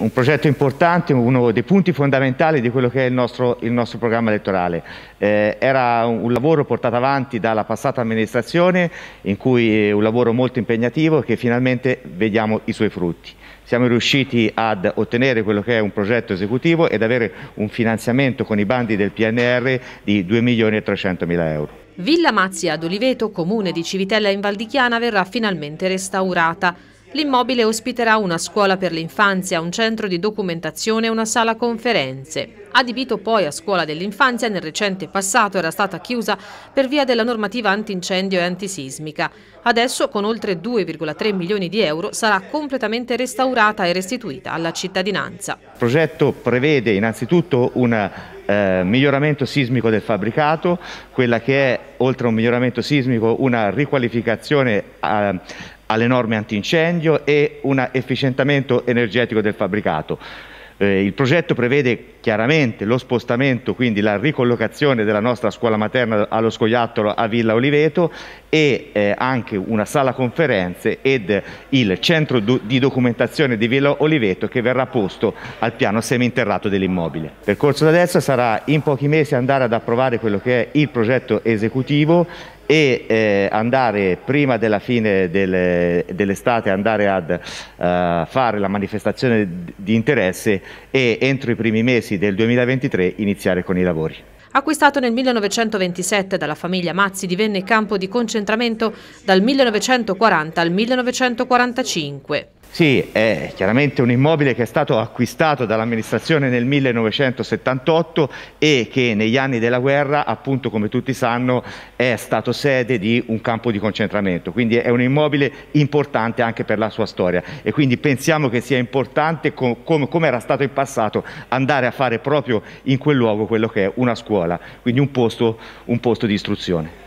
Un progetto importante, uno dei punti fondamentali di quello che è il nostro, il nostro programma elettorale. Eh, era un lavoro portato avanti dalla passata amministrazione, in cui è eh, un lavoro molto impegnativo che finalmente vediamo i suoi frutti. Siamo riusciti ad ottenere quello che è un progetto esecutivo ed avere un finanziamento con i bandi del PNR di 2 milioni e 300 mila euro. Villa Mazzi ad Oliveto, comune di Civitella in Valdichiana, verrà finalmente restaurata. L'immobile ospiterà una scuola per l'infanzia, un centro di documentazione e una sala conferenze. Adibito poi a scuola dell'infanzia, nel recente passato era stata chiusa per via della normativa antincendio e antisismica. Adesso, con oltre 2,3 milioni di euro, sarà completamente restaurata e restituita alla cittadinanza. Il progetto prevede innanzitutto un eh, miglioramento sismico del fabbricato, quella che è, oltre a un miglioramento sismico, una riqualificazione eh, alle norme antincendio e un efficientamento energetico del fabbricato. Eh, il progetto prevede chiaramente lo spostamento, quindi la ricollocazione della nostra scuola materna allo scoiattolo a Villa Oliveto e eh, anche una sala conferenze ed il centro do di documentazione di Villa Oliveto che verrà posto al piano seminterrato dell'immobile. percorso da adesso sarà in pochi mesi andare ad approvare quello che è il progetto esecutivo e eh, andare prima della fine del, dell'estate andare ad uh, fare la manifestazione di interesse e entro i primi mesi del 2023 iniziare con i lavori. Acquistato nel 1927 dalla famiglia Mazzi, divenne campo di concentramento dal 1940 al 1945. Sì, è chiaramente un immobile che è stato acquistato dall'amministrazione nel 1978 e che negli anni della guerra, appunto come tutti sanno, è stato sede di un campo di concentramento, quindi è un immobile importante anche per la sua storia e quindi pensiamo che sia importante, com come era stato in passato, andare a fare proprio in quel luogo quello che è una scuola, quindi un posto, un posto di istruzione.